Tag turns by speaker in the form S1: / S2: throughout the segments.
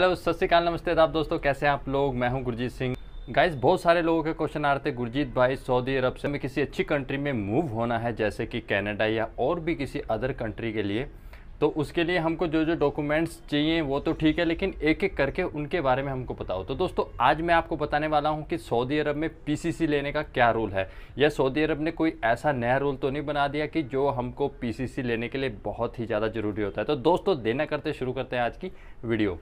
S1: hello सत श्रीकाल नमस्ते आप दोस्तों कैसे हैं आप लोग मैं हूं गुरजीत सिंह गाइस बहुत सारे लोगों के क्वेश्चन आ रहे थे गुरजीत भाई सऊदी अरब से हमें किसी अच्छी कंट्री में मूव होना है जैसे कि कनाडा या और भी किसी अदर कंट्री के लिए तो उसके लिए हमको जो जो डॉक्यूमेंट्स चाहिए वो तो ठीक है लेकिन एक एक करके उनके बारे में हमको बताओ तो दोस्तों आज मैं आपको बताने वाला हूँ कि सऊदी अरब में पीसीसी लेने का क्या रूल है या सऊदी अरब ने कोई ऐसा नया रूल तो नहीं बना दिया कि जो हमको पीसीसी लेने के लिए बहुत ही ज़्यादा ज़रूरी होता है तो दोस्तों देना करते शुरू करते हैं आज की वीडियो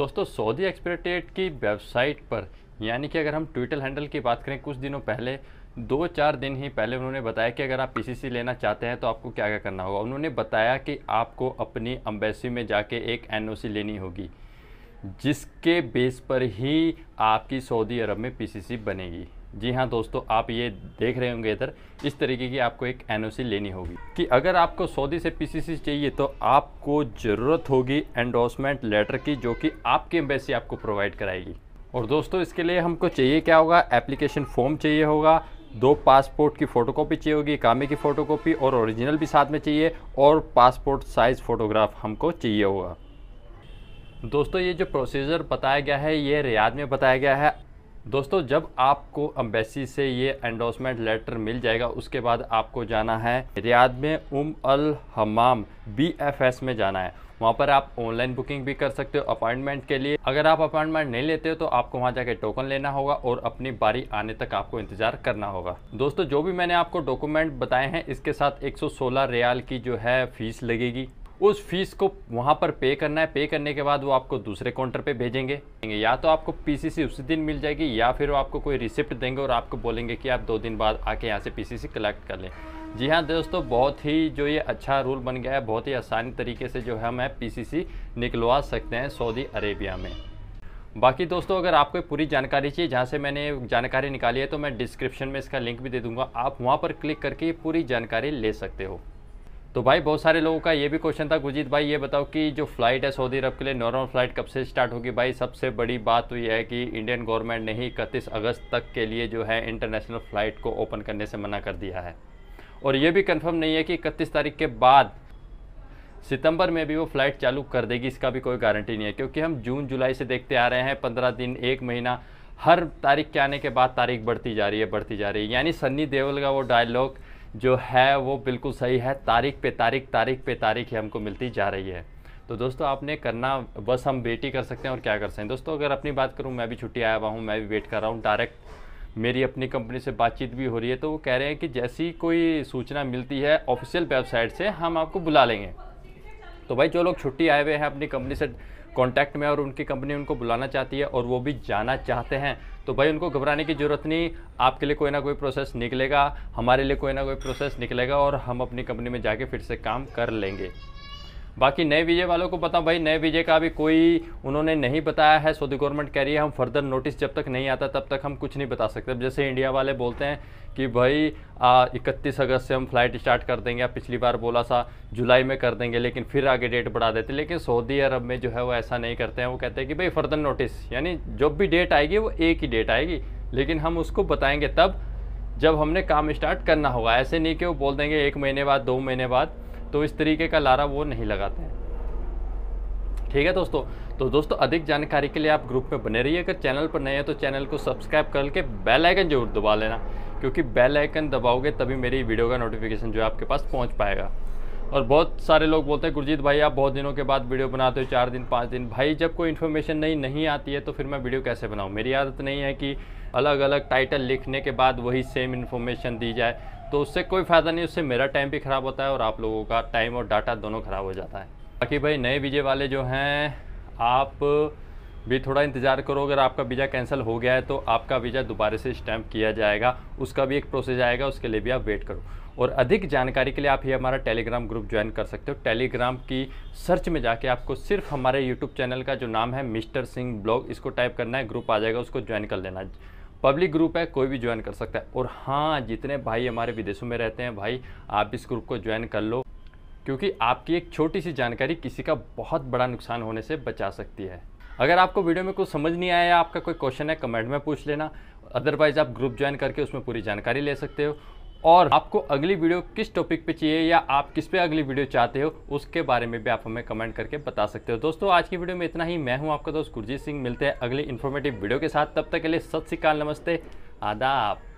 S1: दोस्तों सऊदी एक्सपेक्टेट की वेबसाइट पर यानी कि अगर हम ट्विटर हैंडल की बात करें कुछ दिनों पहले दो चार दिन ही पहले उन्होंने बताया कि अगर आप पी लेना चाहते हैं तो आपको क्या क्या करना होगा उन्होंने बताया कि आपको अपनी अम्बेसी में जाके एक एनओसी लेनी होगी जिसके बेस पर ही आपकी सऊदी अरब में पी बनेगी जी हाँ दोस्तों आप ये देख रहे होंगे इधर इस तरीके की आपको एक एनओसी लेनी होगी कि अगर आपको सऊदी से पीसीसी चाहिए तो आपको ज़रूरत होगी एंडोसमेंट लेटर की जो कि आपके एम्बेसी आपको प्रोवाइड कराएगी और दोस्तों इसके लिए हमको चाहिए क्या होगा एप्लीकेशन फॉर्म चाहिए होगा दो पासपोर्ट की फ़ोटोकॉपी चाहिए होगी कामे की फ़ोटोकॉपी और ओरिजिनल भी साथ में चाहिए और पासपोर्ट साइज़ फ़ोटोग्राफ हमको चाहिए होगा दोस्तों ये जो प्रोसीजर बताया गया है ये रियाद में बताया गया है दोस्तों जब आपको अम्बेसी से ये एंडोसमेंट लेटर मिल जाएगा उसके बाद आपको जाना है रियाद में उम अल हमाम बी एफ एस में जाना है वहाँ पर आप ऑनलाइन बुकिंग भी कर सकते हो अपॉइंटमेंट के लिए अगर आप अपॉइंटमेंट नहीं लेते हो तो आपको वहाँ जाके टोकन लेना होगा और अपनी बारी आने तक आपको इंतजार करना होगा दोस्तों जो भी मैंने आपको डॉक्यूमेंट बताए हैं इसके साथ 116 रियाल की जो है फीस लगेगी उस फीस को वहाँ पर पे करना है पे करने के बाद वो आपको दूसरे काउंटर पे भेजेंगे या तो आपको पीसीसी उसी दिन मिल जाएगी या फिर वो आपको कोई रिसिप्ट देंगे और आपको बोलेंगे कि आप दो दिन बाद आके यहाँ से पीसीसी कलेक्ट कर लें जी हाँ दोस्तों बहुत ही जो ये अच्छा रूल बन गया है बहुत ही आसानी तरीके से जो है हम सी निकलवा सकते हैं सऊदी अरेबिया में बाकी दोस्तों अगर आपको पूरी जानकारी चाहिए जहाँ से मैंने जानकारी निकाली है तो मैं डिस्क्रिप्शन में इसका लिंक भी दे दूंगा आप वहाँ पर क्लिक करके पूरी जानकारी ले सकते हो तो भाई बहुत सारे लोगों का ये भी क्वेश्चन था गुरजीत भाई ये बताओ कि जो फ्लाइट है सऊदी अरब के लिए नॉर्मल फ्लाइट कब से स्टार्ट होगी भाई सबसे बड़ी बात तो यह है कि इंडियन गवर्नमेंट ने ही इकतीस अगस्त तक के लिए जो है इंटरनेशनल फ़्लाइट को ओपन करने से मना कर दिया है और ये भी कन्फर्म नहीं है कि इकतीस तारीख के बाद सितंबर में भी वो फ्लाइट चालू कर देगी इसका भी कोई गारंटी नहीं है क्योंकि हम जून जुलाई से देखते आ रहे हैं पंद्रह दिन एक महीना हर तारीख के आने के बाद तारीख बढ़ती जा रही है बढ़ती जा रही है यानी सन्नी देओल का वो डायलॉग जो है वो बिल्कुल सही है तारीख पे तारीख तारीख पे तारीख ही हमको मिलती जा रही है तो दोस्तों आपने करना बस हम वेट ही कर सकते हैं और क्या कर सकते हैं दोस्तों अगर अपनी बात करूँ मैं भी छुट्टी आया हुआ हूँ मैं भी वेट कर रहा हूँ डायरेक्ट मेरी अपनी कंपनी से बातचीत भी हो रही है तो वो कह रहे हैं कि जैसी कोई सूचना मिलती है ऑफिशियल वेबसाइट से हम आपको बुला लेंगे तो भाई जो लोग छुट्टी आए हुए हैं अपनी कंपनी से कॉन्टैक्ट में और उनकी कंपनी उनको बुलाना चाहती है और वो भी जाना चाहते हैं तो भाई उनको घबराने की ज़रूरत नहीं आपके लिए कोई ना कोई प्रोसेस निकलेगा हमारे लिए कोई ना कोई प्रोसेस निकलेगा और हम अपनी कंपनी में जाके फिर से काम कर लेंगे बाकी नए वीजे वालों को बताऊं भाई नए वीजे का भी कोई उन्होंने नहीं बताया है सऊदी गवर्नमेंट कह रही है हम फर्दर नोटिस जब तक नहीं आता तब तक हम कुछ नहीं बता सकते जैसे इंडिया वाले बोलते हैं कि भाई इकतीस अगस्त से हम फ्लाइट स्टार्ट कर देंगे पिछली बार बोला सा जुलाई में कर देंगे लेकिन फिर आगे डेट बढ़ा देते लेकिन सऊदी अरब में जो है वो ऐसा नहीं करते हैं वो कहते हैं कि भाई फर्दर नोटिस यानी जब भी डेट आएगी वो एक ही डेट आएगी लेकिन हम उसको बताएंगे तब जब हमने काम स्टार्ट करना होगा ऐसे नहीं कि वो बोल देंगे एक महीने बाद दो महीने बाद तो इस तरीके का लारा वो नहीं लगाते हैं ठीक है दोस्तों तो दोस्तों अधिक जानकारी के लिए आप ग्रुप में बने रहिए अगर चैनल पर नए हैं तो चैनल को सब्सक्राइब करके बेल आइकन जरूर दबा लेना क्योंकि बेल आइकन दबाओगे तभी मेरी वीडियो का नोटिफिकेशन जो है आपके पास पहुंच पाएगा और बहुत सारे लोग बोलते हैं गुरजीत भाई आप बहुत दिनों के बाद वीडियो बनाते हो चार दिन पाँच दिन भाई जब कोई इन्फॉर्मेशन नहीं नहीं आती है तो फिर मैं वीडियो कैसे बनाऊँ मेरी आदत नहीं है कि अलग अलग टाइटल लिखने के बाद वही सेम इन्फॉर्मेशन दी जाए तो उससे कोई फ़ायदा नहीं उससे मेरा टाइम भी ख़राब होता है और आप लोगों का टाइम और डाटा दोनों ख़राब हो जाता है बाकी भाई नए वीजे वाले जो हैं आप भी थोड़ा इंतज़ार करो अगर आपका वीज़ा कैंसिल हो गया है तो आपका वीज़ा दोबारा से स्टैम्प किया जाएगा उसका भी एक प्रोसेस आएगा उसके लिए भी आप वेट करो और अधिक जानकारी के लिए आप ये हमारा टेलीग्राम ग्रुप ज्वाइन कर सकते हो टेलीग्राम की सर्च में जाके आपको सिर्फ हमारे यूट्यूब चैनल का जो नाम है मिस्टर सिंह ब्लॉग इसको टाइप करना है ग्रुप आ जाएगा उसको ज्वाइन कर लेना पब्लिक ग्रुप है कोई भी ज्वाइन कर सकता है और हाँ जितने भाई हमारे विदेशों में रहते हैं भाई आप इस ग्रुप को ज्वाइन कर लो क्योंकि आपकी एक छोटी सी जानकारी किसी का बहुत बड़ा नुकसान होने से बचा सकती है अगर आपको वीडियो में कुछ समझ नहीं आया आपका कोई क्वेश्चन है कमेंट में पूछ लेना अदरवाइज़ आप ग्रुप ज्वाइन करके उसमें पूरी जानकारी ले सकते हो और आपको अगली वीडियो किस टॉपिक पे चाहिए या आप किस पे अगली वीडियो चाहते हो उसके बारे में भी आप हमें कमेंट करके बता सकते हो दोस्तों आज की वीडियो में इतना ही मैं हूं आपका दोस्त गुरजीत सिंह मिलते हैं अगले इन्फॉर्मेटिव वीडियो के साथ तब तक के लिए सत श्रीकाल नमस्ते आदाब